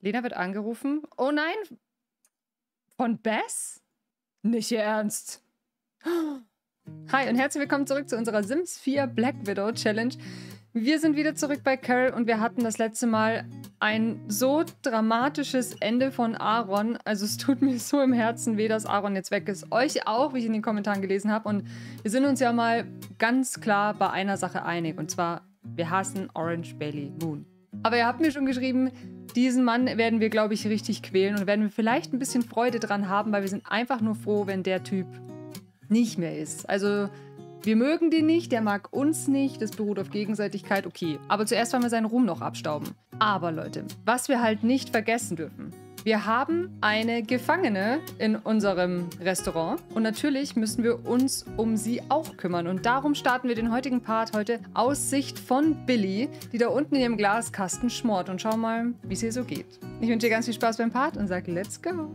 Lena wird angerufen. Oh nein! Von Bess? Nicht ihr Ernst. Hi und herzlich willkommen zurück zu unserer Sims 4 Black Widow Challenge. Wir sind wieder zurück bei Carol und wir hatten das letzte Mal ein so dramatisches Ende von Aaron. Also es tut mir so im Herzen weh, dass Aaron jetzt weg ist. Euch auch, wie ich in den Kommentaren gelesen habe. Und wir sind uns ja mal ganz klar bei einer Sache einig. Und zwar, wir hassen Orange Bailey Moon. Aber ihr habt mir schon geschrieben, diesen Mann werden wir, glaube ich, richtig quälen und werden wir vielleicht ein bisschen Freude dran haben, weil wir sind einfach nur froh, wenn der Typ nicht mehr ist. Also wir mögen den nicht, der mag uns nicht, das beruht auf Gegenseitigkeit, okay. Aber zuerst wollen wir seinen Ruhm noch abstauben. Aber Leute, was wir halt nicht vergessen dürfen, wir haben eine Gefangene in unserem Restaurant und natürlich müssen wir uns um sie auch kümmern. Und darum starten wir den heutigen Part heute aus Sicht von Billy, die da unten in ihrem Glaskasten schmort. Und schau mal, wie es hier so geht. Ich wünsche dir ganz viel Spaß beim Part und sage, let's go!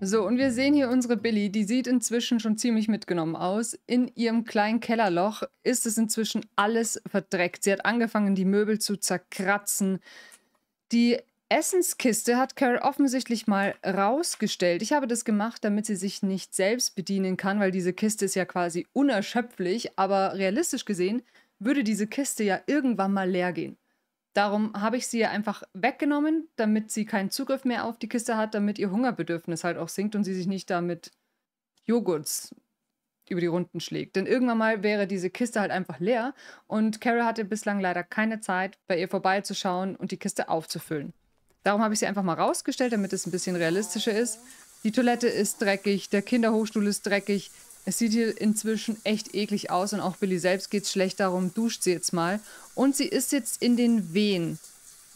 So, und wir sehen hier unsere Billy, die sieht inzwischen schon ziemlich mitgenommen aus. In ihrem kleinen Kellerloch ist es inzwischen alles verdreckt. Sie hat angefangen, die Möbel zu zerkratzen. Die Essenskiste hat Carol offensichtlich mal rausgestellt. Ich habe das gemacht, damit sie sich nicht selbst bedienen kann, weil diese Kiste ist ja quasi unerschöpflich, aber realistisch gesehen würde diese Kiste ja irgendwann mal leer gehen. Darum habe ich sie ja einfach weggenommen, damit sie keinen Zugriff mehr auf die Kiste hat, damit ihr Hungerbedürfnis halt auch sinkt und sie sich nicht damit Joghurts über die Runden schlägt. Denn irgendwann mal wäre diese Kiste halt einfach leer und Carol hatte bislang leider keine Zeit, bei ihr vorbeizuschauen und die Kiste aufzufüllen. Darum habe ich sie einfach mal rausgestellt, damit es ein bisschen realistischer ist. Die Toilette ist dreckig, der Kinderhochstuhl ist dreckig. Es sieht hier inzwischen echt eklig aus und auch Billy selbst geht's schlecht, darum duscht sie jetzt mal. Und sie ist jetzt in den Wehen.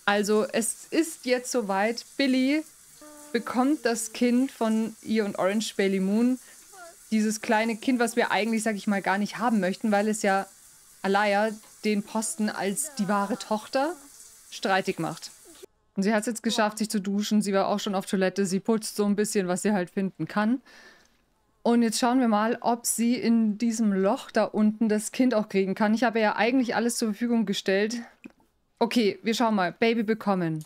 Also es ist jetzt soweit, Billy bekommt das Kind von ihr und Orange Bailey Moon. Dieses kleine Kind, was wir eigentlich, sag ich mal, gar nicht haben möchten, weil es ja Alaya den Posten als die wahre Tochter streitig macht. Und sie hat es jetzt geschafft, sich zu duschen. Sie war auch schon auf Toilette. Sie putzt so ein bisschen, was sie halt finden kann. Und jetzt schauen wir mal, ob sie in diesem Loch da unten das Kind auch kriegen kann. Ich habe ja eigentlich alles zur Verfügung gestellt. Okay, wir schauen mal. Baby bekommen.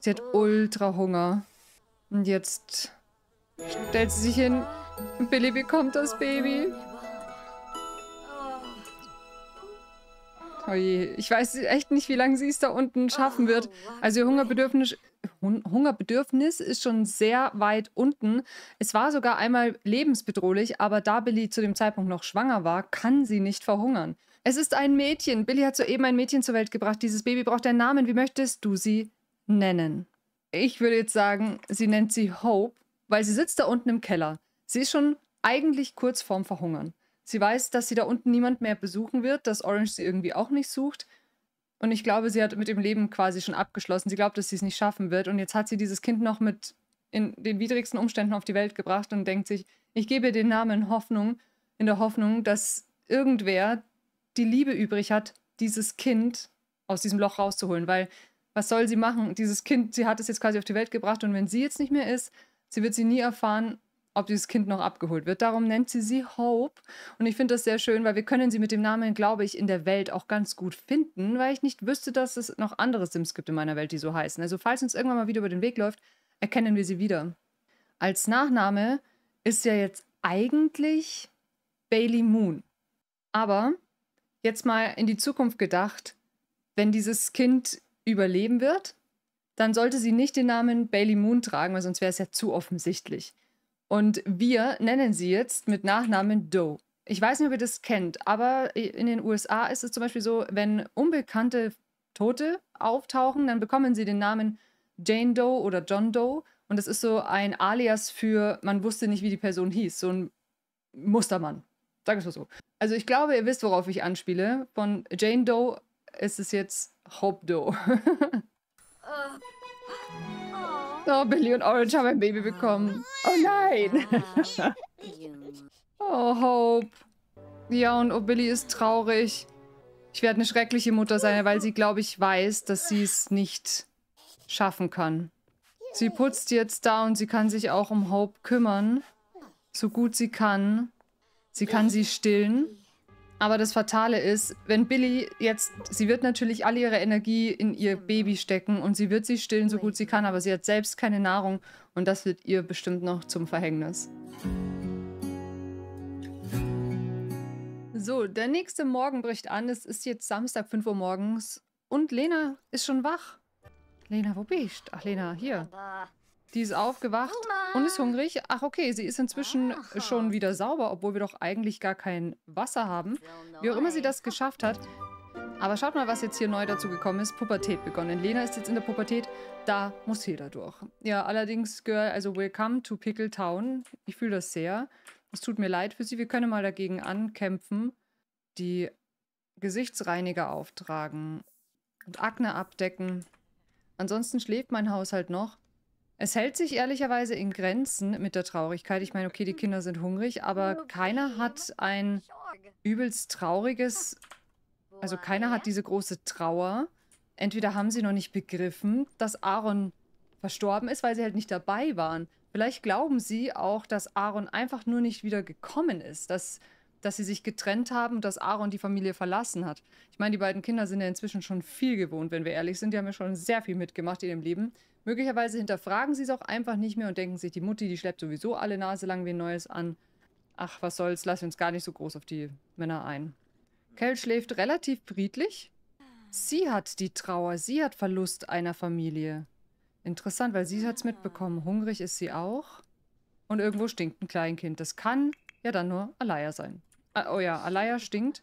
Sie hat ultra Hunger. Und jetzt stellt sie sich hin. Billy bekommt das Baby. Oje, oh ich weiß echt nicht, wie lange sie es da unten schaffen wird. Also ihr Hungerbedürfnis, Hungerbedürfnis ist schon sehr weit unten. Es war sogar einmal lebensbedrohlich, aber da Billy zu dem Zeitpunkt noch schwanger war, kann sie nicht verhungern. Es ist ein Mädchen. Billy hat soeben ein Mädchen zur Welt gebracht. Dieses Baby braucht einen Namen. Wie möchtest du sie nennen? Ich würde jetzt sagen, sie nennt sie Hope, weil sie sitzt da unten im Keller. Sie ist schon eigentlich kurz vorm Verhungern. Sie weiß, dass sie da unten niemand mehr besuchen wird, dass Orange sie irgendwie auch nicht sucht. Und ich glaube, sie hat mit dem Leben quasi schon abgeschlossen. Sie glaubt, dass sie es nicht schaffen wird. Und jetzt hat sie dieses Kind noch mit in den widrigsten Umständen auf die Welt gebracht und denkt sich, ich gebe ihr den Namen Hoffnung, in der Hoffnung, dass irgendwer die Liebe übrig hat, dieses Kind aus diesem Loch rauszuholen. Weil was soll sie machen? Dieses Kind, sie hat es jetzt quasi auf die Welt gebracht und wenn sie jetzt nicht mehr ist, sie wird sie nie erfahren ob dieses Kind noch abgeholt wird. Darum nennt sie sie Hope. Und ich finde das sehr schön, weil wir können sie mit dem Namen, glaube ich, in der Welt auch ganz gut finden, weil ich nicht wüsste, dass es noch andere Sims gibt in meiner Welt, die so heißen. Also falls uns irgendwann mal wieder über den Weg läuft, erkennen wir sie wieder. Als Nachname ist ja jetzt eigentlich Bailey Moon. Aber jetzt mal in die Zukunft gedacht, wenn dieses Kind überleben wird, dann sollte sie nicht den Namen Bailey Moon tragen, weil sonst wäre es ja zu offensichtlich. Und wir nennen sie jetzt mit Nachnamen Doe. Ich weiß nicht, ob ihr das kennt, aber in den USA ist es zum Beispiel so, wenn unbekannte Tote auftauchen, dann bekommen sie den Namen Jane Doe oder John Doe. Und das ist so ein Alias für, man wusste nicht, wie die Person hieß. So ein Mustermann. Sag es mal so. Also ich glaube, ihr wisst, worauf ich anspiele. Von Jane Doe ist es jetzt Hope Doe. uh. Oh, Billy und Orange haben ein Baby bekommen. Oh nein. oh, Hope. Ja, und oh, Billy ist traurig. Ich werde eine schreckliche Mutter sein, weil sie, glaube ich, weiß, dass sie es nicht schaffen kann. Sie putzt jetzt da und sie kann sich auch um Hope kümmern. So gut sie kann. Sie kann sie stillen. Aber das Fatale ist, wenn Billy jetzt, sie wird natürlich all ihre Energie in ihr Baby stecken und sie wird sie stillen, so gut sie kann, aber sie hat selbst keine Nahrung und das wird ihr bestimmt noch zum Verhängnis. So, der nächste Morgen bricht an. Es ist jetzt Samstag, 5 Uhr morgens und Lena ist schon wach. Lena, wo bist? du? Ach, Lena, hier. Die ist aufgewacht Oma. Oh und ist hungrig. Ach, okay, sie ist inzwischen oh. schon wieder sauber, obwohl wir doch eigentlich gar kein Wasser haben. Wie auch immer sie das geschafft hat. Aber schaut mal, was jetzt hier neu dazu gekommen ist. Pubertät begonnen. Lena ist jetzt in der Pubertät. Da muss jeder durch. Ja, allerdings, Girl, also welcome to Pickle Town. Ich fühle das sehr. Es tut mir leid für sie. Wir können mal dagegen ankämpfen. Die Gesichtsreiniger auftragen und Akne abdecken. Ansonsten schläft mein Haushalt noch. Es hält sich ehrlicherweise in Grenzen mit der Traurigkeit. Ich meine, okay, die Kinder sind hungrig, aber keiner hat ein übelst trauriges, also keiner hat diese große Trauer. Entweder haben sie noch nicht begriffen, dass Aaron verstorben ist, weil sie halt nicht dabei waren. Vielleicht glauben sie auch, dass Aaron einfach nur nicht wieder gekommen ist, dass dass sie sich getrennt haben und dass Aaron die Familie verlassen hat. Ich meine, die beiden Kinder sind ja inzwischen schon viel gewohnt, wenn wir ehrlich sind. Die haben ja schon sehr viel mitgemacht in ihrem Leben. Möglicherweise hinterfragen sie es auch einfach nicht mehr und denken sich, die Mutti, die schleppt sowieso alle Nase lang wie ein Neues an. Ach, was soll's, lassen wir uns gar nicht so groß auf die Männer ein. Kel schläft relativ friedlich. Sie hat die Trauer, sie hat Verlust einer Familie. Interessant, weil sie hat's mitbekommen. Hungrig ist sie auch. Und irgendwo stinkt ein Kleinkind. Das kann ja dann nur Alaya sein. Ah, oh ja, Alaya stinkt.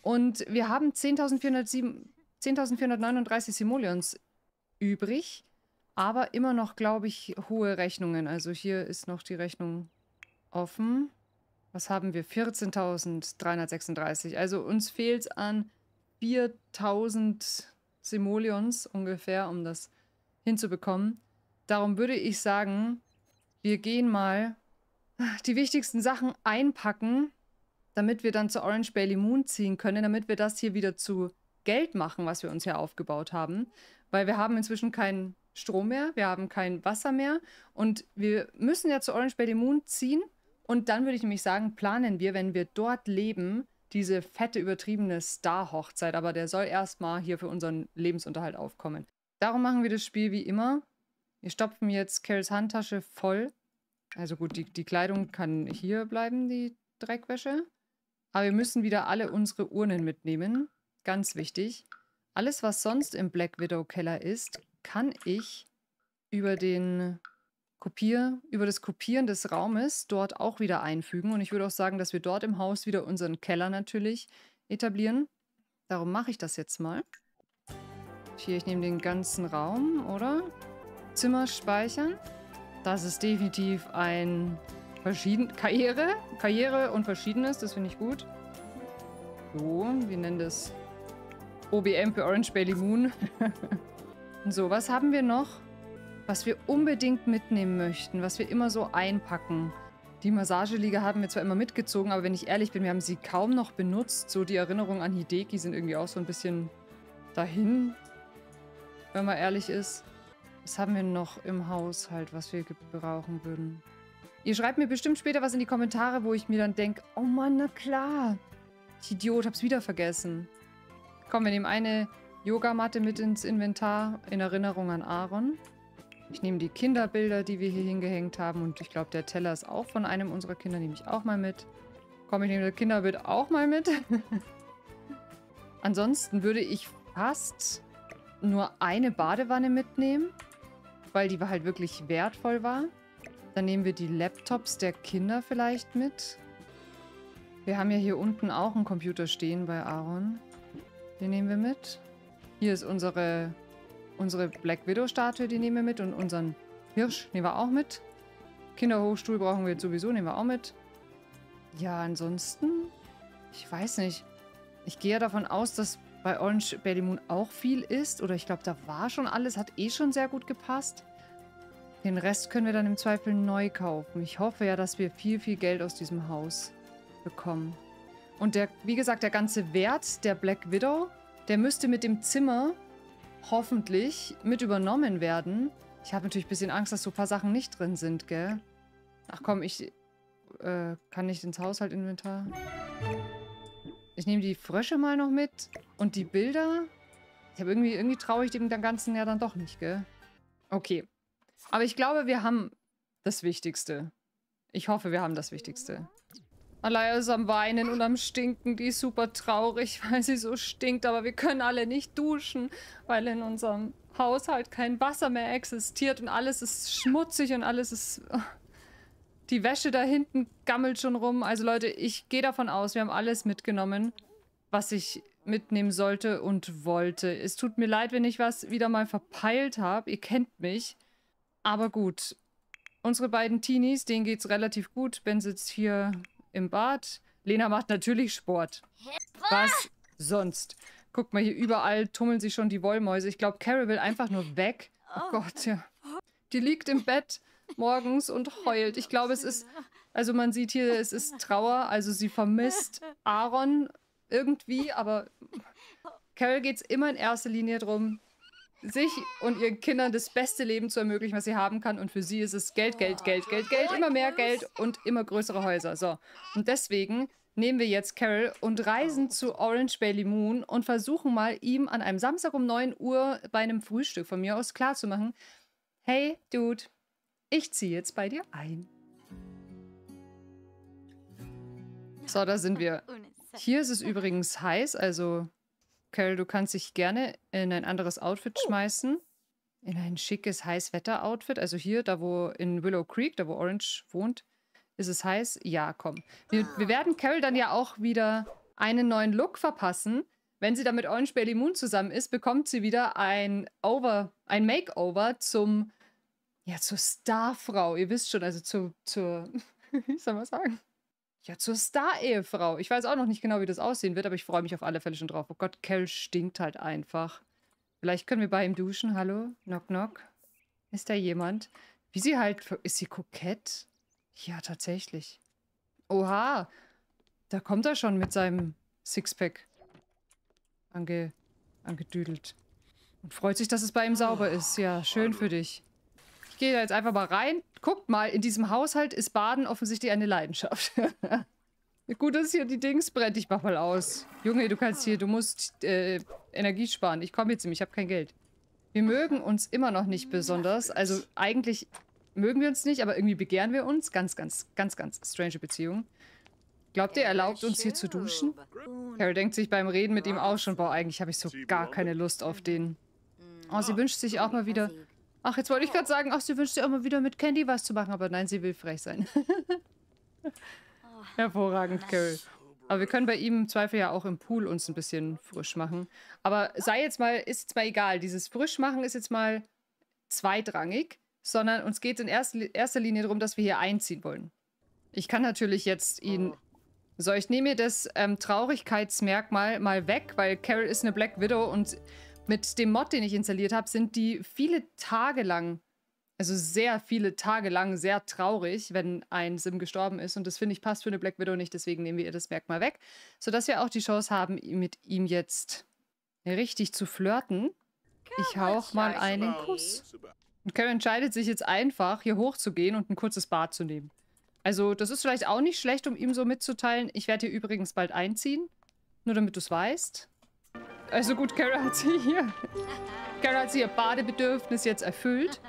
Und wir haben 10.439 Simoleons übrig, aber immer noch, glaube ich, hohe Rechnungen. Also hier ist noch die Rechnung offen. Was haben wir? 14.336. Also uns fehlt es an 4.000 Simoleons ungefähr, um das hinzubekommen. Darum würde ich sagen, wir gehen mal die wichtigsten Sachen einpacken damit wir dann zu Orange Bailey Moon ziehen können, damit wir das hier wieder zu Geld machen, was wir uns hier aufgebaut haben. Weil wir haben inzwischen keinen Strom mehr, wir haben kein Wasser mehr und wir müssen ja zu Orange Bailey Moon ziehen. Und dann würde ich nämlich sagen, planen wir, wenn wir dort leben, diese fette, übertriebene Star-Hochzeit. Aber der soll erstmal hier für unseren Lebensunterhalt aufkommen. Darum machen wir das Spiel wie immer. Wir stopfen jetzt Carols Handtasche voll. Also gut, die, die Kleidung kann hier bleiben, die Dreckwäsche. Aber wir müssen wieder alle unsere Urnen mitnehmen. Ganz wichtig. Alles, was sonst im Black Widow Keller ist, kann ich über den Kopier, über das Kopieren des Raumes dort auch wieder einfügen. Und ich würde auch sagen, dass wir dort im Haus wieder unseren Keller natürlich etablieren. Darum mache ich das jetzt mal. Hier, ich nehme den ganzen Raum, oder? Zimmer speichern. Das ist definitiv ein Verschieden Karriere? Karriere und Verschiedenes, das finde ich gut. So, wir nennen das OBM für Orange Bailey Moon. so, was haben wir noch, was wir unbedingt mitnehmen möchten, was wir immer so einpacken? Die Massageliege haben wir zwar immer mitgezogen, aber wenn ich ehrlich bin, wir haben sie kaum noch benutzt. So die Erinnerungen an Hideki sind irgendwie auch so ein bisschen dahin, wenn man ehrlich ist. Was haben wir noch im Haushalt, was wir brauchen würden? Ihr schreibt mir bestimmt später was in die Kommentare, wo ich mir dann denke, oh Mann, na klar. Ich Idiot, hab's wieder vergessen. Komm, wir nehmen eine Yogamatte mit ins Inventar in Erinnerung an Aaron. Ich nehme die Kinderbilder, die wir hier hingehängt haben. Und ich glaube, der Teller ist auch von einem unserer Kinder. Nehme ich auch mal mit. Komm, ich nehme das Kinderbild auch mal mit. Ansonsten würde ich fast nur eine Badewanne mitnehmen, weil die halt wirklich wertvoll war. Dann nehmen wir die Laptops der Kinder vielleicht mit. Wir haben ja hier unten auch einen Computer stehen bei Aaron. Den nehmen wir mit. Hier ist unsere, unsere Black Widow-Statue, die nehmen wir mit. Und unseren Hirsch nehmen wir auch mit. Kinderhochstuhl brauchen wir jetzt sowieso, nehmen wir auch mit. Ja, ansonsten, ich weiß nicht. Ich gehe ja davon aus, dass bei Orange Belly Moon auch viel ist. Oder ich glaube, da war schon alles, hat eh schon sehr gut gepasst. Den Rest können wir dann im Zweifel neu kaufen. Ich hoffe ja, dass wir viel, viel Geld aus diesem Haus bekommen. Und der, wie gesagt, der ganze Wert der Black Widow, der müsste mit dem Zimmer hoffentlich mit übernommen werden. Ich habe natürlich ein bisschen Angst, dass so ein paar Sachen nicht drin sind, gell? Ach komm, ich äh, kann nicht ins Haushaltinventar. Ich nehme die Frösche mal noch mit und die Bilder. Ich habe irgendwie, irgendwie traue ich dem Ganzen ja dann doch nicht, gell? Okay, aber ich glaube, wir haben das Wichtigste. Ich hoffe, wir haben das Wichtigste. Alaya ist am Weinen und am Stinken. Die ist super traurig, weil sie so stinkt. Aber wir können alle nicht duschen, weil in unserem Haushalt kein Wasser mehr existiert. Und alles ist schmutzig und alles ist... Die Wäsche da hinten gammelt schon rum. Also Leute, ich gehe davon aus, wir haben alles mitgenommen, was ich mitnehmen sollte und wollte. Es tut mir leid, wenn ich was wieder mal verpeilt habe. Ihr kennt mich. Aber gut. Unsere beiden Teenies, denen geht's relativ gut. Ben sitzt hier im Bad. Lena macht natürlich Sport. Was sonst? Guck mal, hier überall tummeln sich schon die Wollmäuse. Ich glaube, Carol will einfach nur weg. Oh, oh Gott, ja. Die liegt im Bett morgens und heult. Ich glaube, es ist, also man sieht hier, es ist Trauer. Also sie vermisst Aaron irgendwie, aber Carol geht es immer in erster Linie darum, sich und ihren Kindern das beste Leben zu ermöglichen, was sie haben kann. Und für sie ist es Geld, Geld, Geld, Geld, Geld, immer mehr Geld und immer größere Häuser. So. Und deswegen nehmen wir jetzt Carol und reisen zu Orange Bailey Moon und versuchen mal, ihm an einem Samstag um 9 Uhr bei einem Frühstück von mir aus klarzumachen, hey, Dude, ich ziehe jetzt bei dir ein. So, da sind wir. Hier ist es übrigens heiß, also Carol, du kannst dich gerne in ein anderes Outfit oh. schmeißen. In ein schickes Heißwetter-Outfit. Also hier, da wo in Willow Creek, da wo Orange wohnt, ist es heiß. Ja, komm. Wir, wir werden Carol dann ja auch wieder einen neuen Look verpassen. Wenn sie dann mit Orange Bailey Moon zusammen ist, bekommt sie wieder ein Over, ein Makeover zum, ja, zur Starfrau. Ihr wisst schon, also zur, zur, wie soll man sagen? Ja, zur Star-Ehefrau. Ich weiß auch noch nicht genau, wie das aussehen wird, aber ich freue mich auf alle Fälle schon drauf. Oh Gott, Kel stinkt halt einfach. Vielleicht können wir bei ihm duschen. Hallo? Knock, knock. Ist da jemand? Wie sie halt... Ist sie kokett? Ja, tatsächlich. Oha. Da kommt er schon mit seinem Sixpack. Ange, angedüdelt. Und freut sich, dass es bei ihm sauber ist. Ja, schön für dich gehe jetzt einfach mal rein. Guckt mal, in diesem Haushalt ist Baden offensichtlich eine Leidenschaft. Gut, dass hier die Dings brennt. Ich mach mal aus. Junge, du kannst hier, du musst äh, Energie sparen. Ich komme jetzt nicht, ich habe kein Geld. Wir mögen uns immer noch nicht besonders. Also eigentlich mögen wir uns nicht, aber irgendwie begehren wir uns. Ganz, ganz, ganz, ganz strange Beziehung. Glaubt ihr, er erlaubt uns hier zu duschen? Carol denkt sich beim Reden mit ihm auch schon, boah, eigentlich habe ich so gar keine Lust auf den. Oh, sie wünscht sich auch mal wieder Ach, jetzt wollte ich gerade sagen, ach, sie wünscht ja immer wieder mit Candy was zu machen, aber nein, sie will frech sein. Ah. Hervorragend, Carol. Aber wir können bei ihm im Zweifel ja auch im Pool uns ein bisschen frisch machen. Aber sei jetzt mal, ist jetzt mal egal. Dieses Frischmachen ist jetzt mal zweitrangig, sondern uns geht in erster Linie darum, dass wir hier einziehen wollen. Ich kann natürlich jetzt ihn... So, ich nehme mir das ähm, Traurigkeitsmerkmal mal weg, weil Carol ist eine Black Widow und mit dem Mod, den ich installiert habe, sind die viele Tage lang, also sehr viele Tage lang, sehr traurig, wenn ein Sim gestorben ist. Und das finde ich passt für eine Black Widow nicht, deswegen nehmen wir ihr das Merkmal weg. Sodass wir auch die Chance haben, mit ihm jetzt richtig zu flirten. Ich hauch mal einen Kuss. Und Kevin entscheidet sich jetzt einfach, hier hochzugehen und ein kurzes Bad zu nehmen. Also, das ist vielleicht auch nicht schlecht, um ihm so mitzuteilen. Ich werde hier übrigens bald einziehen. Nur damit du es weißt. Also gut, Kara hat sie hier. Kara hat sie ihr Badebedürfnis jetzt erfüllt.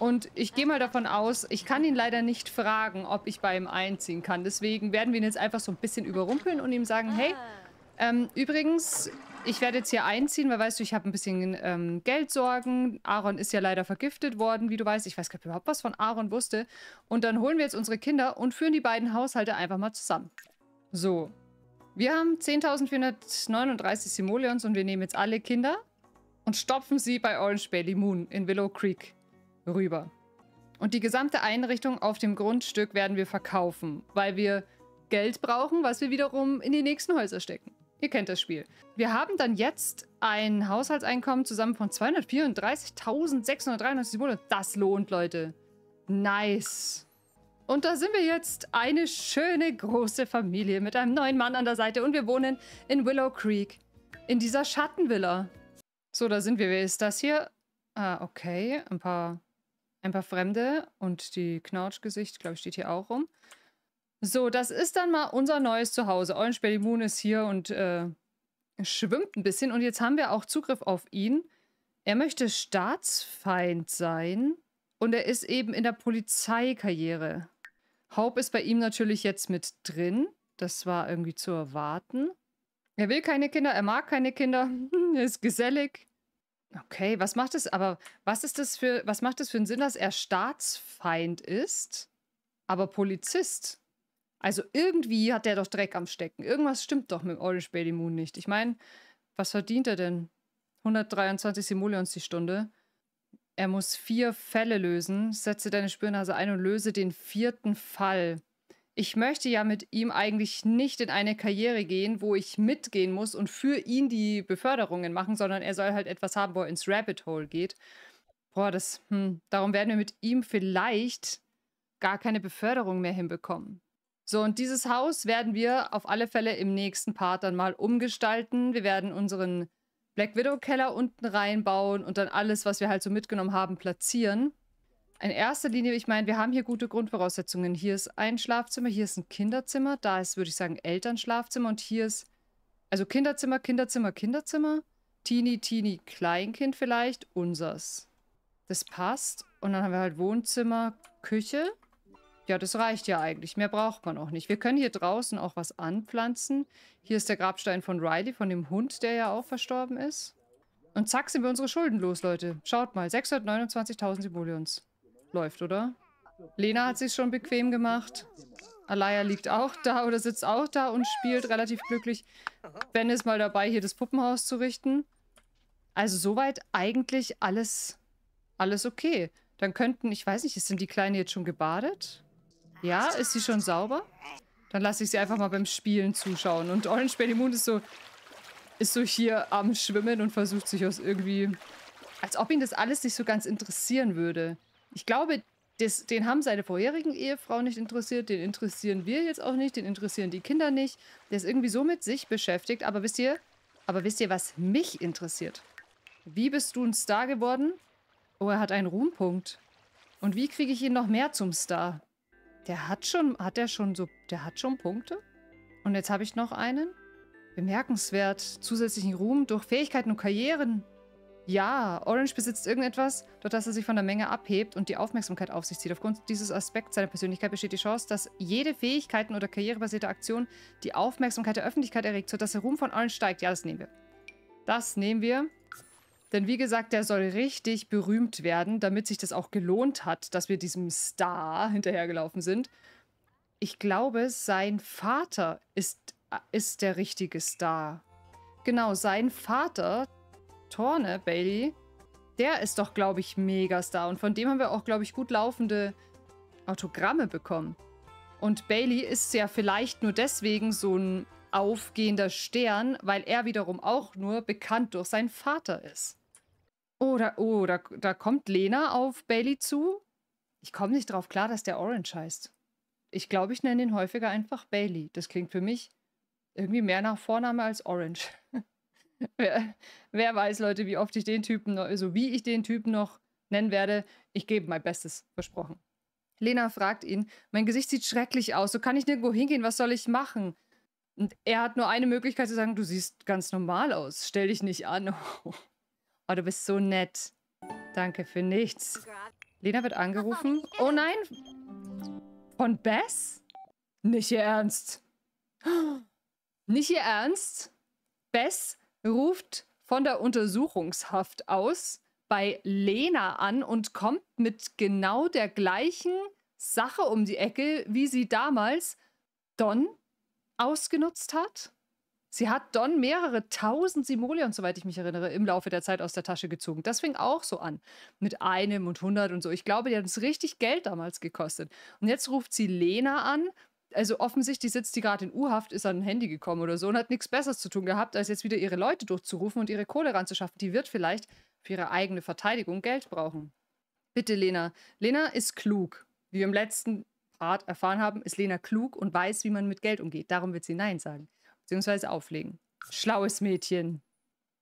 Und ich gehe mal davon aus, ich kann ihn leider nicht fragen, ob ich bei ihm einziehen kann. Deswegen werden wir ihn jetzt einfach so ein bisschen überrumpeln und ihm sagen, hey, ähm, übrigens, ich werde jetzt hier einziehen, weil weißt du, ich habe ein bisschen ähm, Geldsorgen. Aaron ist ja leider vergiftet worden, wie du weißt. Ich weiß gar nicht, ob überhaupt was von Aaron wusste. Und dann holen wir jetzt unsere Kinder und führen die beiden Haushalte einfach mal zusammen. So, wir haben 10.439 Simoleons und wir nehmen jetzt alle Kinder und stopfen sie bei Orange Bailey Moon in Willow Creek rüber. Und die gesamte Einrichtung auf dem Grundstück werden wir verkaufen, weil wir Geld brauchen, was wir wiederum in die nächsten Häuser stecken. Ihr kennt das Spiel. Wir haben dann jetzt ein Haushaltseinkommen zusammen von 234.693 Simoleons. Das lohnt, Leute. Nice. Und da sind wir jetzt eine schöne große Familie mit einem neuen Mann an der Seite und wir wohnen in Willow Creek. In dieser Schattenvilla. So, da sind wir. Wer ist das hier? Ah, okay. Ein paar, ein paar Fremde und die Knautschgesicht, glaube ich, steht hier auch rum. So, das ist dann mal unser neues Zuhause. Orange Belly Moon ist hier und äh, schwimmt ein bisschen. Und jetzt haben wir auch Zugriff auf ihn. Er möchte Staatsfeind sein und er ist eben in der Polizeikarriere. Hope ist bei ihm natürlich jetzt mit drin. Das war irgendwie zu erwarten. Er will keine Kinder, er mag keine Kinder, er ist gesellig. Okay, was macht es aber, was ist das für, was macht es für einen Sinn, dass er Staatsfeind ist, aber Polizist? Also irgendwie hat der doch Dreck am Stecken. Irgendwas stimmt doch mit Orange Bailey Moon nicht. Ich meine, was verdient er denn? 123 Simoleons die Stunde. Er muss vier Fälle lösen. Setze deine Spürnase ein und löse den vierten Fall. Ich möchte ja mit ihm eigentlich nicht in eine Karriere gehen, wo ich mitgehen muss und für ihn die Beförderungen machen, sondern er soll halt etwas haben, wo er ins Rabbit Hole geht. Boah, das, hm, darum werden wir mit ihm vielleicht gar keine Beförderung mehr hinbekommen. So, und dieses Haus werden wir auf alle Fälle im nächsten Part dann mal umgestalten. Wir werden unseren Black Widow Keller unten reinbauen und dann alles, was wir halt so mitgenommen haben, platzieren. In erster Linie, ich meine, wir haben hier gute Grundvoraussetzungen. Hier ist ein Schlafzimmer, hier ist ein Kinderzimmer, da ist, würde ich sagen, Elternschlafzimmer und hier ist, also Kinderzimmer, Kinderzimmer, Kinderzimmer, Teenie, Teenie, Kleinkind vielleicht, unsers. Das passt. Und dann haben wir halt Wohnzimmer, Küche. Ja, das reicht ja eigentlich. Mehr braucht man auch nicht. Wir können hier draußen auch was anpflanzen. Hier ist der Grabstein von Riley, von dem Hund, der ja auch verstorben ist. Und zack, sind wir unsere Schulden los, Leute. Schaut mal, 629.000 Simoleons. Läuft, oder? Lena hat sich schon bequem gemacht. Alaya liegt auch da oder sitzt auch da und spielt relativ glücklich. Ben ist mal dabei, hier das Puppenhaus zu richten. Also soweit eigentlich alles, alles okay. Dann könnten, ich weiß nicht, ist denn die Kleine jetzt schon gebadet? Ja, ist sie schon sauber? Dann lasse ich sie einfach mal beim Spielen zuschauen. Und Orange Baby Moon ist so, ist so hier am Schwimmen und versucht sich aus irgendwie... Als ob ihn das alles nicht so ganz interessieren würde. Ich glaube, das, den haben seine vorherigen Ehefrauen nicht interessiert, den interessieren wir jetzt auch nicht, den interessieren die Kinder nicht. Der ist irgendwie so mit sich beschäftigt. Aber wisst ihr, aber wisst ihr, was mich interessiert? Wie bist du ein Star geworden? Oh, er hat einen Ruhmpunkt. Und wie kriege ich ihn noch mehr zum Star? Der hat schon, hat er schon so, der hat schon Punkte? Und jetzt habe ich noch einen. Bemerkenswert. Zusätzlichen Ruhm durch Fähigkeiten und Karrieren. Ja, Orange besitzt irgendetwas, durch das er sich von der Menge abhebt und die Aufmerksamkeit auf sich zieht. Aufgrund dieses Aspekts seiner Persönlichkeit besteht die Chance, dass jede Fähigkeiten- oder karrierebasierte Aktion die Aufmerksamkeit der Öffentlichkeit erregt, sodass der Ruhm von Orange steigt. Ja, das nehmen wir. Das nehmen wir. Denn wie gesagt, der soll richtig berühmt werden, damit sich das auch gelohnt hat, dass wir diesem Star hinterhergelaufen sind. Ich glaube, sein Vater ist, ist der richtige Star. Genau, sein Vater, Torne Bailey, der ist doch, glaube ich, Megastar. Und von dem haben wir auch, glaube ich, gut laufende Autogramme bekommen. Und Bailey ist ja vielleicht nur deswegen so ein aufgehender Stern, weil er wiederum auch nur bekannt durch seinen Vater ist. Oh, da, oh da, da kommt Lena auf Bailey zu. Ich komme nicht drauf klar, dass der Orange heißt. Ich glaube, ich nenne ihn häufiger einfach Bailey. Das klingt für mich irgendwie mehr nach Vorname als Orange. wer, wer, weiß, Leute, wie oft ich den Typen noch, also wie ich den Typen noch nennen werde. Ich gebe mein Bestes, versprochen. Lena fragt ihn: Mein Gesicht sieht schrecklich aus, so kann ich nirgendwo hingehen, was soll ich machen? Und er hat nur eine Möglichkeit zu sagen: Du siehst ganz normal aus, stell dich nicht an. Oh, du bist so nett. Danke für nichts. Lena wird angerufen. Oh nein! Von Bess? Nicht ihr Ernst. Nicht ihr Ernst? Bess ruft von der Untersuchungshaft aus bei Lena an und kommt mit genau der gleichen Sache um die Ecke, wie sie damals Don ausgenutzt hat? Sie hat Don mehrere tausend Simoleons, soweit ich mich erinnere, im Laufe der Zeit aus der Tasche gezogen. Das fing auch so an. Mit einem und hundert und so. Ich glaube, die hat uns richtig Geld damals gekostet. Und jetzt ruft sie Lena an. Also offensichtlich sitzt die gerade in U-Haft, ist an ein Handy gekommen oder so und hat nichts Besseres zu tun gehabt, als jetzt wieder ihre Leute durchzurufen und ihre Kohle ranzuschaffen. Die wird vielleicht für ihre eigene Verteidigung Geld brauchen. Bitte, Lena. Lena ist klug. Wie wir im letzten Part erfahren haben, ist Lena klug und weiß, wie man mit Geld umgeht. Darum wird sie Nein sagen beziehungsweise auflegen. Schlaues Mädchen.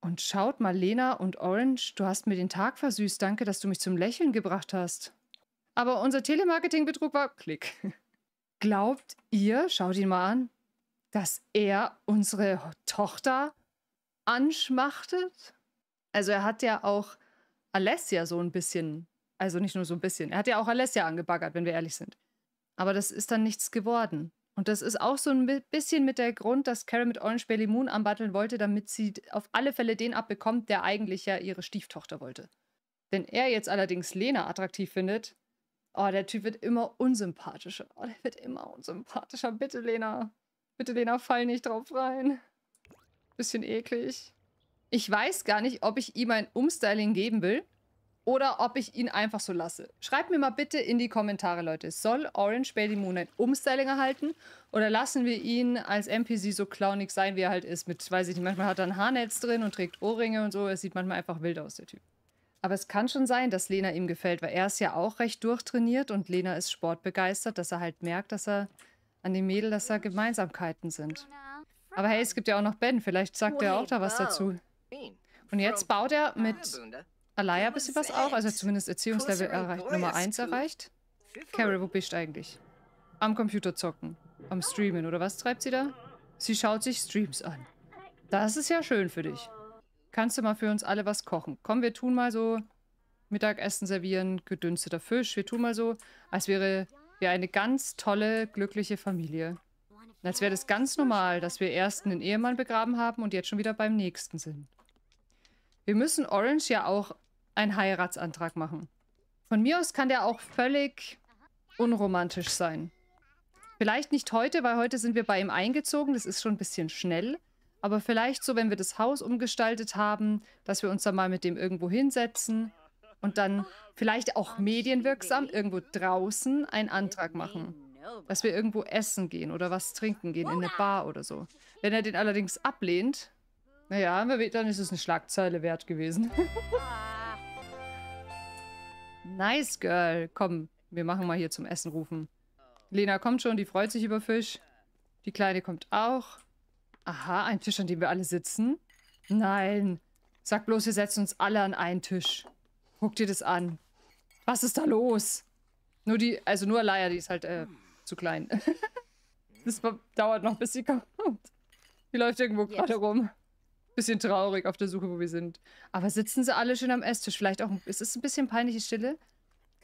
Und schaut mal, Lena und Orange, du hast mir den Tag versüßt. Danke, dass du mich zum Lächeln gebracht hast. Aber unser Telemarketing-Betrug war Klick. Glaubt ihr, schaut ihn mal an, dass er unsere Tochter anschmachtet? Also er hat ja auch Alessia so ein bisschen, also nicht nur so ein bisschen, er hat ja auch Alessia angebaggert, wenn wir ehrlich sind. Aber das ist dann nichts geworden. Und das ist auch so ein bisschen mit der Grund, dass Carol mit Orange Bailey Moon anbatteln wollte, damit sie auf alle Fälle den abbekommt, der eigentlich ja ihre Stieftochter wollte. Wenn er jetzt allerdings Lena attraktiv findet, oh, der Typ wird immer unsympathischer. Oh, der wird immer unsympathischer. Bitte, Lena. Bitte, Lena, fall nicht drauf rein. Bisschen eklig. Ich weiß gar nicht, ob ich ihm ein Umstyling geben will oder ob ich ihn einfach so lasse. Schreibt mir mal bitte in die Kommentare, Leute. Soll Orange Bailey Moon ein Umstyling erhalten oder lassen wir ihn als NPC so clownig sein, wie er halt ist? Mit, weiß ich nicht, manchmal hat er ein Haarnetz drin und trägt Ohrringe und so. Es sieht manchmal einfach wild aus, der Typ. Aber es kann schon sein, dass Lena ihm gefällt, weil er ist ja auch recht durchtrainiert und Lena ist sportbegeistert, dass er halt merkt, dass er an dem Mädel, dass da Gemeinsamkeiten sind. Aber hey, es gibt ja auch noch Ben, vielleicht sagt er auch da was dazu. Und jetzt baut er mit Alaya bist du was auch, also zumindest Erziehungslevel erreicht, Nummer 1 erreicht. Carol, wo bist du eigentlich? Am Computer zocken. Am Streamen, oder was treibt sie da? Sie schaut sich Streams an. Das ist ja schön für dich. Kannst du mal für uns alle was kochen? Komm, wir tun mal so Mittagessen servieren, gedünsteter Fisch. Wir tun mal so, als wäre wir eine ganz tolle, glückliche Familie. Und als wäre das ganz normal, dass wir erst einen Ehemann begraben haben und jetzt schon wieder beim nächsten sind. Wir müssen Orange ja auch einen Heiratsantrag machen. Von mir aus kann der auch völlig unromantisch sein. Vielleicht nicht heute, weil heute sind wir bei ihm eingezogen. Das ist schon ein bisschen schnell. Aber vielleicht so, wenn wir das Haus umgestaltet haben, dass wir uns dann mal mit dem irgendwo hinsetzen und dann vielleicht auch medienwirksam irgendwo draußen einen Antrag machen. Dass wir irgendwo essen gehen oder was trinken gehen, in eine Bar oder so. Wenn er den allerdings ablehnt, naja, dann ist es eine Schlagzeile wert gewesen. Nice Girl. Komm, wir machen mal hier zum Essen rufen. Lena kommt schon, die freut sich über Fisch. Die Kleine kommt auch. Aha, ein Tisch, an dem wir alle sitzen. Nein. Sag bloß, wir setzen uns alle an einen Tisch. Guck dir das an. Was ist da los? Nur die, also nur Leia, die ist halt äh, zu klein. das dauert noch, bis sie kommt. Die läuft irgendwo gerade rum bisschen traurig auf der Suche, wo wir sind. Aber sitzen sie alle schön am Esstisch. Vielleicht auch, es ist ein bisschen peinliche Stille.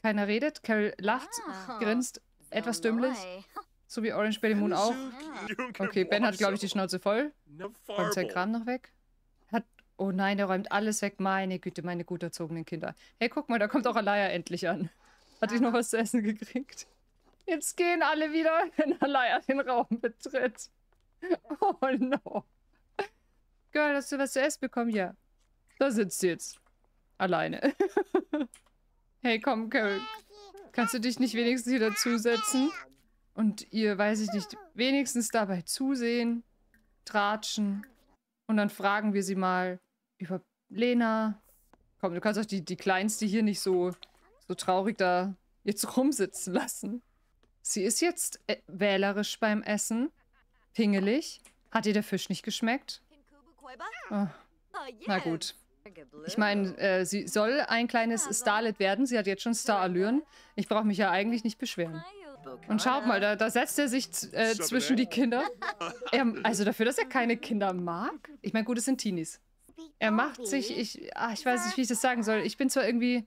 Keiner redet. Carol lacht, oh, grinst, so etwas dümmlich. So wie Orange Belly Moon auch. Okay, Ben hat, glaube ich, die Schnauze voll. Kommt sein Kram noch weg. Hat, oh nein, er räumt alles weg. Meine Güte, meine gut erzogenen Kinder. Hey, guck mal, da kommt auch Alaya endlich an. Hat ich ah. noch was zu essen gekriegt? Jetzt gehen alle wieder, wenn Alaya den Raum betritt. Oh no. Girl, hast du was zu essen bekommen? Ja. Da sitzt sie jetzt. Alleine. hey, komm, Carol. Kannst du dich nicht wenigstens hier dazusetzen? Und ihr, weiß ich nicht, wenigstens dabei zusehen, tratschen. Und dann fragen wir sie mal über Lena. Komm, du kannst auch die, die Kleinste hier nicht so, so traurig da jetzt rumsitzen lassen. Sie ist jetzt äh, wählerisch beim Essen. Pingelig. Hat ihr der Fisch nicht geschmeckt? Ah, oh, na gut. Ich meine, äh, sie soll ein kleines Starlet werden. Sie hat jetzt schon Starallüren. Ich brauche mich ja eigentlich nicht beschweren. Und schaut mal, da, da setzt er sich äh, zwischen die Kinder. Er, also dafür, dass er keine Kinder mag. Ich meine, gut, es sind Teenies. Er macht sich, ich, ach, ich weiß nicht, wie ich das sagen soll. Ich bin zwar irgendwie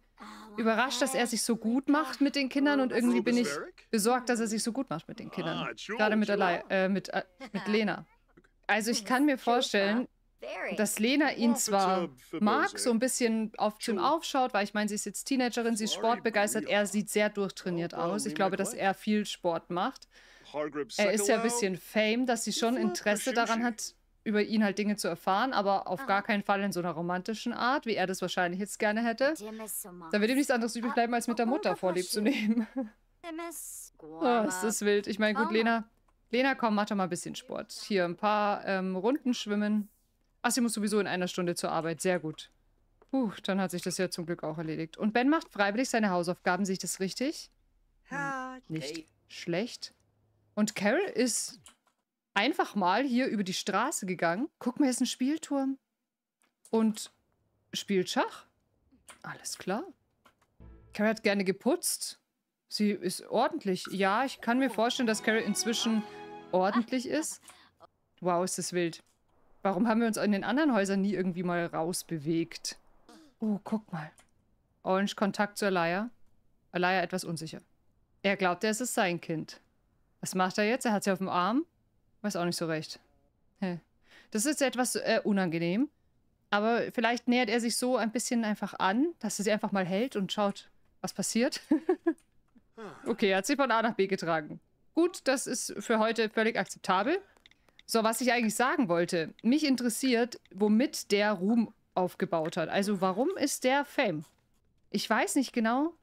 überrascht, dass er sich so gut macht mit den Kindern und irgendwie bin ich besorgt, dass er sich so gut macht mit den Kindern. Ah, Gerade mit, Alei, äh, mit, äh, mit Lena. Also ich kann mir vorstellen, dass Lena ihn zwar mag, so ein bisschen auf zu aufschaut, weil ich meine, sie ist jetzt Teenagerin, sie ist sportbegeistert, er sieht sehr durchtrainiert oh, aus. Ich glaube, dass er viel Sport macht. Er ist ja ein bisschen Fame, dass sie schon Interesse daran hat, über ihn halt Dinge zu erfahren, aber auf gar ah. keinen Fall in so einer romantischen Art, wie er das wahrscheinlich jetzt gerne hätte. Da wird ihm nichts anderes übrig bleiben, als mit der Mutter vorlieb zu nehmen. oh, ist das wild. Ich meine, gut, oh. Lena, Lena, komm, mach doch mal ein bisschen Sport. Hier ein paar ähm, Runden schwimmen. Ach, sie muss sowieso in einer Stunde zur Arbeit. Sehr gut. Puh, dann hat sich das ja zum Glück auch erledigt. Und Ben macht freiwillig seine Hausaufgaben. Sehe das richtig? Hm, nicht schlecht. Und Carol ist einfach mal hier über die Straße gegangen. Guck mal, hier ist ein Spielturm. Und spielt Schach. Alles klar. Carol hat gerne geputzt. Sie ist ordentlich. Ja, ich kann mir vorstellen, dass Carol inzwischen ordentlich ist. Wow, ist das wild. Warum haben wir uns in den anderen Häusern nie irgendwie mal rausbewegt? Oh, guck mal. Orange Kontakt zu Alaya. Alaya etwas unsicher. Er glaubt, es ist sein Kind. Was macht er jetzt? Er hat sie auf dem Arm? Weiß auch nicht so recht. Hä. Das ist etwas äh, unangenehm. Aber vielleicht nähert er sich so ein bisschen einfach an, dass er sie einfach mal hält und schaut, was passiert. okay, er hat sie von A nach B getragen. Gut, das ist für heute völlig akzeptabel. So, was ich eigentlich sagen wollte, mich interessiert, womit der Ruhm aufgebaut hat. Also warum ist der Fame? Ich weiß nicht genau,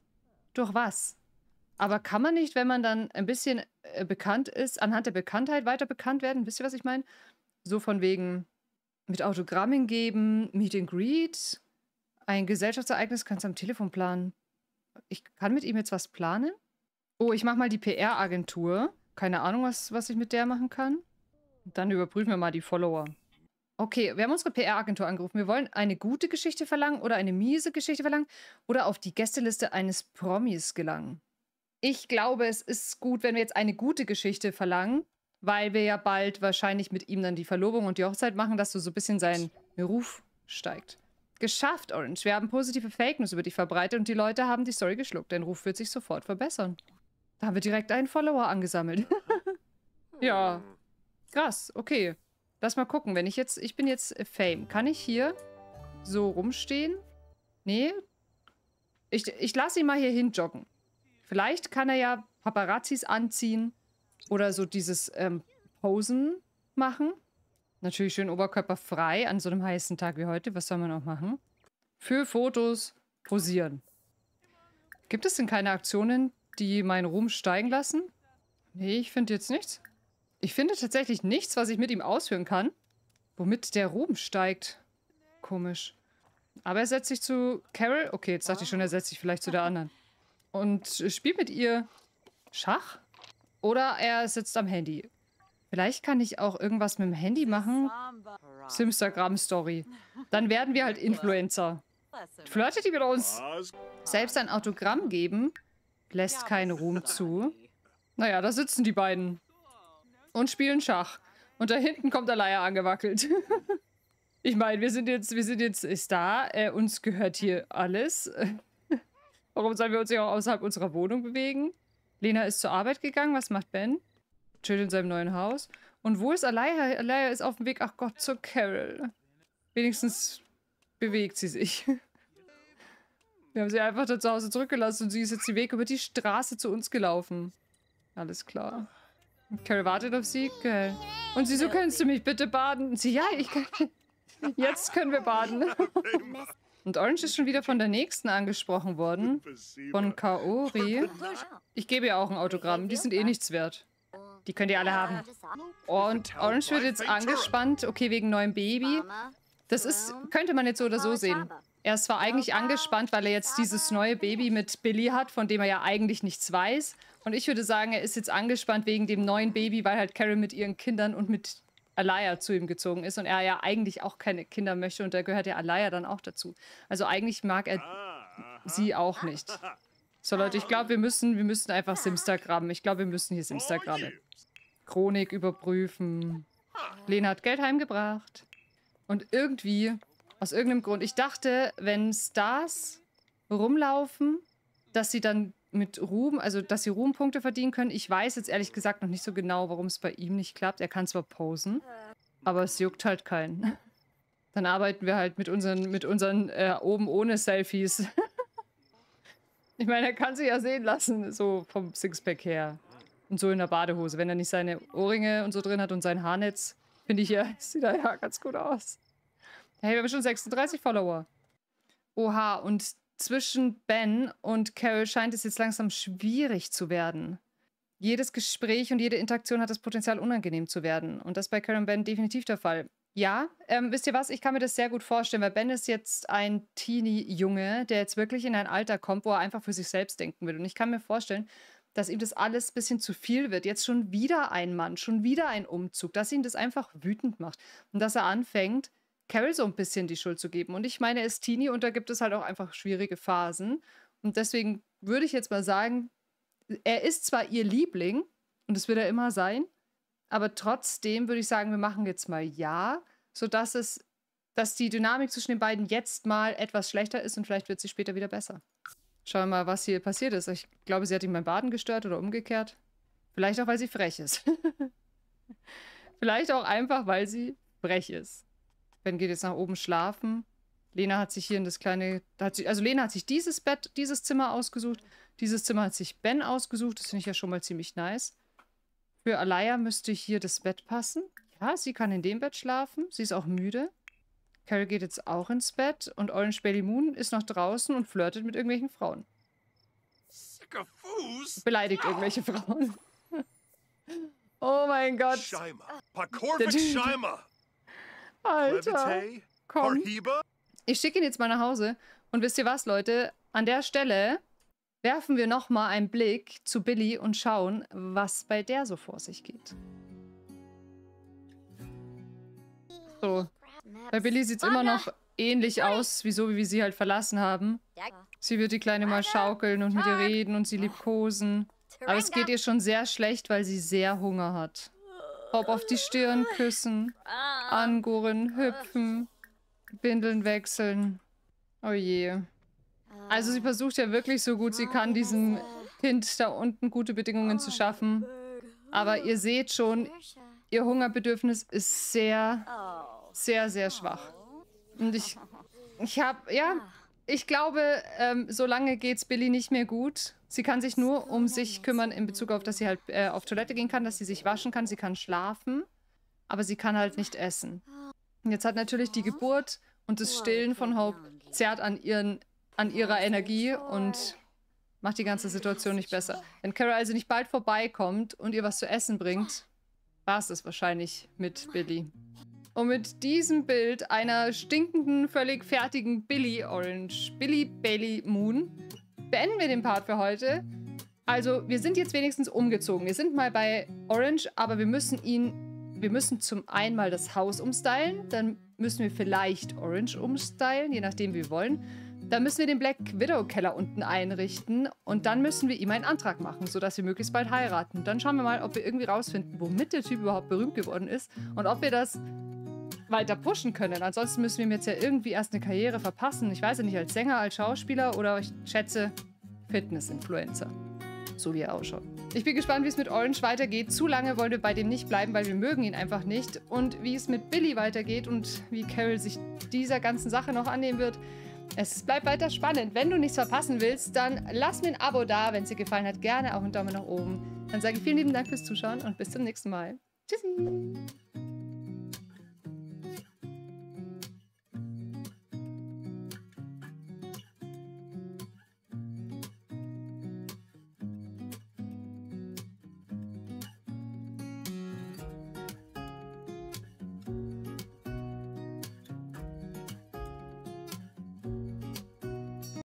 durch was. Aber kann man nicht, wenn man dann ein bisschen äh, bekannt ist, anhand der Bekanntheit weiter bekannt werden? Wisst ihr, was ich meine? So von wegen mit Autogrammen geben, Meet and Greet, ein Gesellschaftsereignis kannst du am Telefon planen. Ich kann mit ihm jetzt was planen? Oh, ich mach mal die PR-Agentur. Keine Ahnung, was, was ich mit der machen kann. Dann überprüfen wir mal die Follower. Okay, wir haben unsere PR-Agentur angerufen. Wir wollen eine gute Geschichte verlangen oder eine miese Geschichte verlangen oder auf die Gästeliste eines Promis gelangen. Ich glaube, es ist gut, wenn wir jetzt eine gute Geschichte verlangen, weil wir ja bald wahrscheinlich mit ihm dann die Verlobung und die Hochzeit machen, dass so ein bisschen sein Ruf steigt. Geschafft, Orange. Wir haben positive Fake News über dich verbreitet und die Leute haben die Story geschluckt. Dein Ruf wird sich sofort verbessern. Da haben wir direkt einen Follower angesammelt. ja, Krass, okay. Lass mal gucken, wenn ich jetzt... Ich bin jetzt äh, Fame. Kann ich hier so rumstehen? Nee. Ich, ich lasse ihn mal hier hinjoggen. Vielleicht kann er ja Paparazzis anziehen oder so dieses ähm, Posen machen. Natürlich schön oberkörperfrei an so einem heißen Tag wie heute. Was soll man auch machen? Für Fotos posieren. Gibt es denn keine Aktionen, die meinen Ruhm steigen lassen? Nee, ich finde jetzt nichts. Ich finde tatsächlich nichts, was ich mit ihm ausführen kann. Womit der Ruhm steigt. Komisch. Aber er setzt sich zu Carol. Okay, jetzt dachte ich schon, er setzt sich vielleicht zu der anderen. Und spielt mit ihr Schach? Oder er sitzt am Handy. Vielleicht kann ich auch irgendwas mit dem Handy machen. Simstagram-Story. Dann werden wir halt Influencer. Flirtet ihr mit uns? Selbst ein Autogramm geben lässt keinen Ruhm zu. Naja, da sitzen die beiden und spielen Schach. Und da hinten kommt Alaya angewackelt. ich meine, wir sind jetzt, wir sind jetzt, ist da, äh, uns gehört hier alles. Warum sollen wir uns ja auch außerhalb unserer Wohnung bewegen? Lena ist zur Arbeit gegangen, was macht Ben? Chillt in seinem neuen Haus. Und wo ist Alaya? Alaya ist auf dem Weg, ach Gott, zur Carol. Wenigstens bewegt sie sich. Wir haben sie einfach da zu Hause zurückgelassen und sie ist jetzt den Weg über die Straße zu uns gelaufen. Alles klar. Carrie wartet auf sie, geil. Und sie so, kannst du mich bitte baden? Und sie, ja, ich kann. Jetzt können wir baden. Und Orange ist schon wieder von der nächsten angesprochen worden. Von Kaori. Ich gebe ihr auch ein Autogramm. Die sind eh nichts wert. Die könnt ihr alle haben. Und Orange wird jetzt angespannt. Okay, wegen neuem Baby. Das ist, könnte man jetzt so oder so sehen. Er ist zwar eigentlich angespannt, weil er jetzt dieses neue Baby mit Billy hat, von dem er ja eigentlich nichts weiß. Und ich würde sagen, er ist jetzt angespannt wegen dem neuen Baby, weil halt Carol mit ihren Kindern und mit Alaya zu ihm gezogen ist und er ja eigentlich auch keine Kinder möchte und da gehört ja Alaya dann auch dazu. Also eigentlich mag er ah, sie auch nicht. So Leute, ich glaube, wir müssen, wir müssen einfach Simstagram. Ich glaube, wir müssen hier Simstagram. Chronik überprüfen. Lena hat Geld heimgebracht. Und irgendwie, aus irgendeinem Grund, ich dachte, wenn Stars rumlaufen, dass sie dann mit Ruhm, also dass sie Ruhmpunkte verdienen können. Ich weiß jetzt ehrlich gesagt noch nicht so genau, warum es bei ihm nicht klappt. Er kann zwar posen, aber es juckt halt keinen. Dann arbeiten wir halt mit unseren, mit unseren äh, oben ohne Selfies. ich meine, er kann sich ja sehen lassen, so vom Sixpack her. Und so in der Badehose. Wenn er nicht seine Ohrringe und so drin hat und sein Haarnetz, finde ich, ja, sieht er ja ganz gut aus. Hey, wir haben schon 36 Follower. Oha, und zwischen Ben und Carol scheint es jetzt langsam schwierig zu werden. Jedes Gespräch und jede Interaktion hat das Potenzial, unangenehm zu werden. Und das ist bei Carol und Ben definitiv der Fall. Ja, ähm, wisst ihr was? Ich kann mir das sehr gut vorstellen, weil Ben ist jetzt ein Teenie-Junge, der jetzt wirklich in ein Alter kommt, wo er einfach für sich selbst denken will. Und ich kann mir vorstellen, dass ihm das alles ein bisschen zu viel wird. Jetzt schon wieder ein Mann, schon wieder ein Umzug, dass ihn das einfach wütend macht. Und dass er anfängt, Carol so ein bisschen die Schuld zu geben. Und ich meine, er ist Teenie und da gibt es halt auch einfach schwierige Phasen. Und deswegen würde ich jetzt mal sagen, er ist zwar ihr Liebling und es wird er immer sein, aber trotzdem würde ich sagen, wir machen jetzt mal Ja, sodass es, dass die Dynamik zwischen den beiden jetzt mal etwas schlechter ist und vielleicht wird sie später wieder besser. Schauen wir mal, was hier passiert ist. Ich glaube, sie hat ihn beim Baden gestört oder umgekehrt. Vielleicht auch, weil sie frech ist. vielleicht auch einfach, weil sie frech ist. Ben geht jetzt nach oben schlafen. Lena hat sich hier in das kleine, hat sich, also Lena hat sich dieses Bett, dieses Zimmer ausgesucht. Dieses Zimmer hat sich Ben ausgesucht. Das finde ich ja schon mal ziemlich nice. Für Alaya müsste hier das Bett passen. Ja, sie kann in dem Bett schlafen. Sie ist auch müde. Carol geht jetzt auch ins Bett und Orange Bailey Moon ist noch draußen und flirtet mit irgendwelchen Frauen. Beleidigt irgendwelche Frauen. oh mein Gott. Scheimer. Parkour mit Scheimer. Alter. Komm. Ich schicke ihn jetzt mal nach Hause. Und wisst ihr was, Leute? An der Stelle werfen wir nochmal einen Blick zu Billy und schauen, was bei der so vor sich geht. So. Bei Billy sieht es immer noch ähnlich aus, wie so, wie wir sie halt verlassen haben. Sie wird die Kleine mal schaukeln und mit ihr reden und sie liebkosen. Aber es geht ihr schon sehr schlecht, weil sie sehr Hunger hat. Hop auf die Stirn küssen. Angoren ah, hüpfen, Windeln wechseln. Oh je. Also sie ah. versucht ja wirklich so gut sie kann, diesem Kind ah. da unten gute Bedingungen zu schaffen. Aber ihr seht schon, ihr Hungerbedürfnis ist sehr, oh. sehr, sehr schwach. Und ich, ich habe, ja, ich glaube, ähm, geht es Billy nicht mehr gut. Sie kann sich nur um sich kümmern in Bezug auf, dass sie halt äh, auf Toilette gehen kann, dass sie sich waschen kann, sie kann schlafen aber sie kann halt nicht essen. Und jetzt hat natürlich die Geburt und das Stillen von Hope zerrt an, ihren, an ihrer Energie und macht die ganze Situation nicht besser. Wenn Kara also nicht bald vorbeikommt und ihr was zu essen bringt, war es das wahrscheinlich mit Billy. Und mit diesem Bild einer stinkenden, völlig fertigen Billy Orange, Billy Bailey Moon, beenden wir den Part für heute. Also, wir sind jetzt wenigstens umgezogen. Wir sind mal bei Orange, aber wir müssen ihn wir müssen zum einen mal das Haus umstylen, dann müssen wir vielleicht Orange umstylen, je nachdem wie wir wollen. Dann müssen wir den Black Widow Keller unten einrichten und dann müssen wir ihm einen Antrag machen, sodass wir möglichst bald heiraten. Dann schauen wir mal, ob wir irgendwie rausfinden, womit der Typ überhaupt berühmt geworden ist und ob wir das weiter pushen können. Ansonsten müssen wir ihm jetzt ja irgendwie erst eine Karriere verpassen. Ich weiß ja nicht, als Sänger, als Schauspieler oder ich schätze Fitness-Influencer. So wie er ausschaut. Ich bin gespannt, wie es mit Orange weitergeht. Zu lange wollen wir bei dem nicht bleiben, weil wir mögen ihn einfach nicht. Und wie es mit Billy weitergeht und wie Carol sich dieser ganzen Sache noch annehmen wird. Es bleibt weiter spannend. Wenn du nichts verpassen willst, dann lass mir ein Abo da. Wenn es dir gefallen hat, gerne auch einen Daumen nach oben. Dann sage ich vielen lieben Dank fürs Zuschauen und bis zum nächsten Mal. Tschüssi!